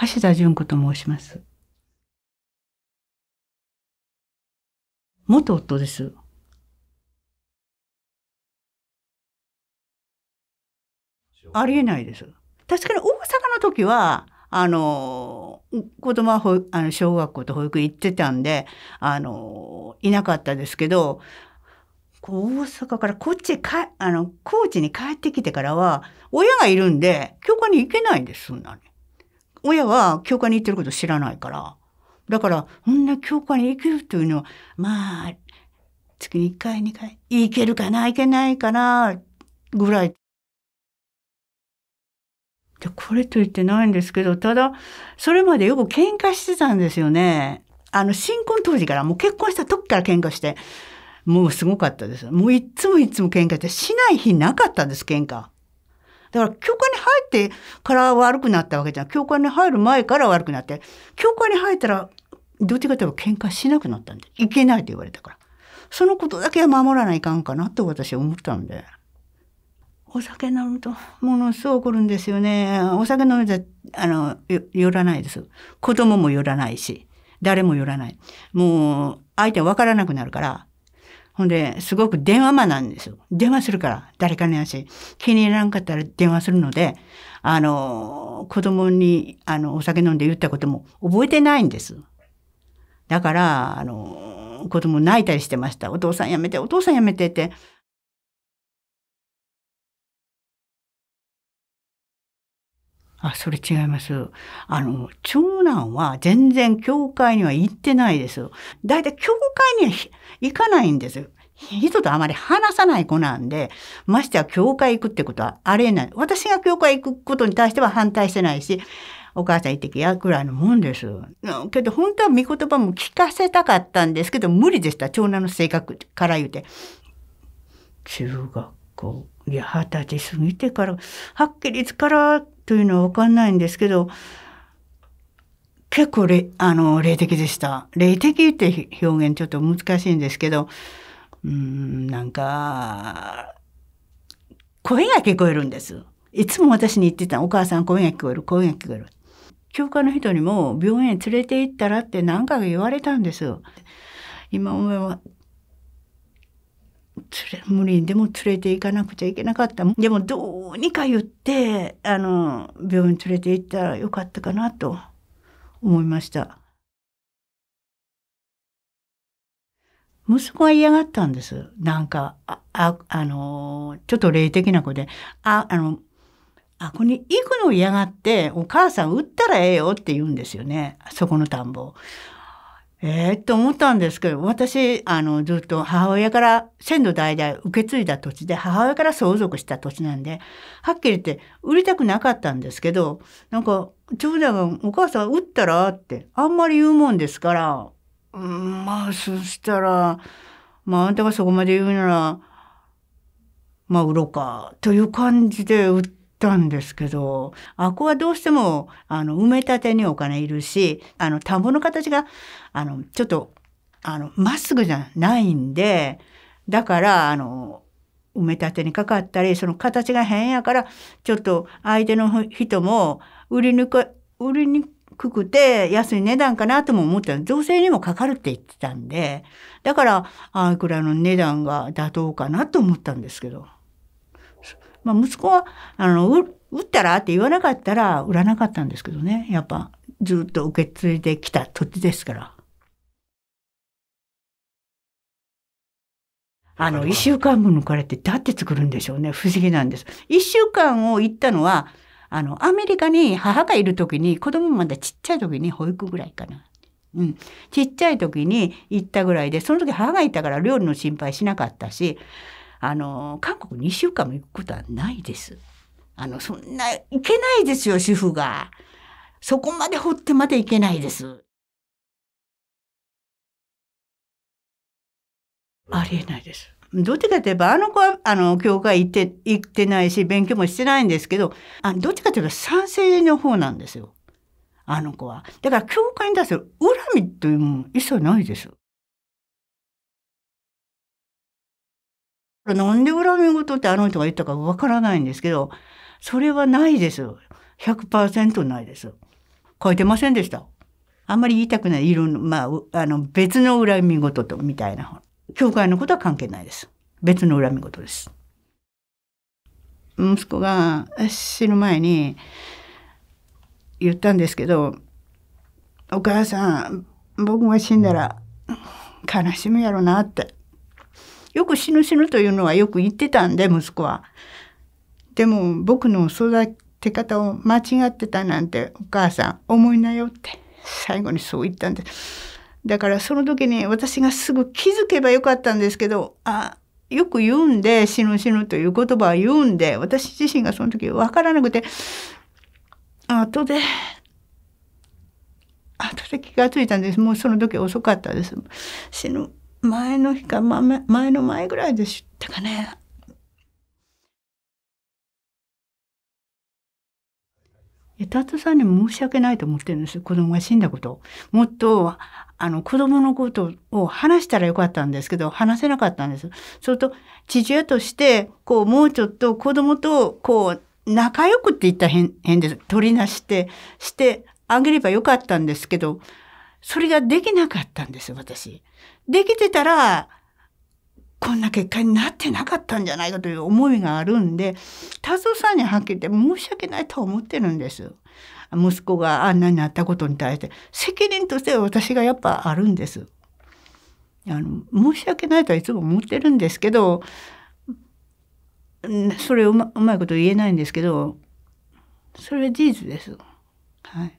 橋田淳子と申します。元夫です。ありえないです。確かに大阪の時は、あの、子供はほあの小学校と保育園行ってたんで、あの、いなかったですけど、大阪からこっちか、あの、高知に帰ってきてからは、親がいるんで、教科に行けないんです、そんなに。親は教会に行ってること知らないから。だから、こんな教会に行けるというのは、まあ、月に1回、2回、行けるかな、行けないかな、ぐらい。で、これと言ってないんですけど、ただ、それまでよく喧嘩してたんですよね。あの、新婚当時から、もう結婚した時から喧嘩して、もうすごかったです。もういつもいつも喧嘩して、しない日なかったんです、喧嘩。だから教会に入ってから悪くなったわけじゃん。教会に入る前から悪くなって、教会に入ったら、どっちかというと喧嘩しなくなったんで、いけないと言われたから。そのことだけは守らないかんかなと私は思ったんで。お酒飲むとものすごい怒るんですよね。お酒飲んと、あの、寄らないです。子供も寄らないし、誰も寄らない。もう、相手は分からなくなるから、ほんで、すごく電話間なんですよ。電話するから、誰かのやし。気に入らんかったら電話するので、あの、子供に、あの、お酒飲んで言ったことも覚えてないんです。だから、あの、子供泣いたりしてました。お父さんやめて、お父さんやめてって。あ、それ違います。あの、長男は全然教会には行ってないです。だいたい教会には行かないんです。人とあまり話さない子なんで、ましては教会行くってことはありえない。私が教会行くことに対しては反対してないし、お母さん行ってきやくらいのもんです。けど本当は見言葉も聞かせたかったんですけど、無理でした。長男の性格から言うて。中学校。いや、二十歳過ぎてから、はっきりつからというのは分かんないんですけど結構れあの霊的でした。霊的って表現ちょっと難しいんですけどうんなんか声が聞こえるんです。いつも私に言ってたお母さん声が聞こえる声が聞こえる。教科の人にも病院へ連れて行ったらって何回か言われたんです。今思えば無理にでも連れて行かなくちゃいけなかったでもどうにか言ってあの病院連れて行ったらよかったかなと思いました息子は嫌がったんですなんかああのちょっと霊的な子でああのあこに行くの嫌がってお母さん売ったらええよって言うんですよねそこの田んぼ。ええー、と思ったんですけど、私、あの、ずっと母親から、先祖代々受け継いだ土地で、母親から相続した土地なんで、はっきり言って売りたくなかったんですけど、なんか、長男が、お母さん売ったらって、あんまり言うもんですから、うん、まあ、そしたら、まあ、あんたがそこまで言うなら、まあ、売ろうか、という感じで売って、たんですけど、アコはどうしても、あの、埋め立てにお金いるし、あの、田んぼの形が、あの、ちょっと、あの、まっすぐじゃないんで、だから、あの、埋め立てにかかったり、その形が変やから、ちょっと相手の人も売り抜く、売りにくくて安い値段かなとも思ったの。造成にもかかるって言ってたんで、だから、あいくらの値段が妥当かなと思ったんですけど。まあ、息子は、あの、打ったらって言わなかったら売らなかったんですけどね。やっぱ、ずっと受け継いできた土地ですから。あの、一週間分抜かれて、だって作るんでしょうね。不思議なんです。一週間を行ったのは、あの、アメリカに母がいる時に、子供まだちっちゃい時に保育ぐらいかな。うん。ちっちゃい時に行ったぐらいで、その時母がいたから料理の心配しなかったし、あの韓国2週間も行くことはないです。あのそんな行けないですよ主婦が。そこまで掘ってまでいけないです。ありえないです。どっちかといえば、あの子は、あの、教会行って、行ってないし、勉強もしてないんですけど、あどっちかといえば賛成の方なんですよ。あの子は。だから、教会に対する恨みというも一切ないです。なんで恨み事ってあの人が言ったかわからないんですけど、それはないです。100%ないです。書いてませんでした。あんまり言いたくない、いろんな、まあ、あの、別の恨み事と、みたいな。教会のことは関係ないです。別の恨み事です。息子が死ぬ前に言ったんですけど、お母さん、僕が死んだら悲しむやろなって。よく死ぬ死ぬというのはよく言ってたんで、息子は。でも僕の育て方を間違ってたなんてお母さん思いなよって最後にそう言ったんです。だからその時に私がすぐ気づけばよかったんですけど、あ、よく言うんで死ぬ死ぬという言葉は言うんで、私自身がその時わからなくて、後で、後で気がついたんです。もうその時遅かったです。死ぬ前の日か前の前ぐらいでしたかねタツさんに申し訳ないと思ってるんです子供が死んだこともっとあの子供のことを話したらよかったんですけど話せなかったんですそれと父親としてこうもうちょっと子供とこう仲良くって言ったら変です取りなしてしてあげればよかったんですけどそれができなかったんです私。できてたら、こんな結果になってなかったんじゃないかという思いがあるんで、達夫さんにはっきり言って申し訳ないと思ってるんです。息子があんなになったことに対して、責任として私がやっぱあるんです。あの、申し訳ないとはいつも思ってるんですけど、それうまうまいこと言えないんですけど、それは事実です。はい。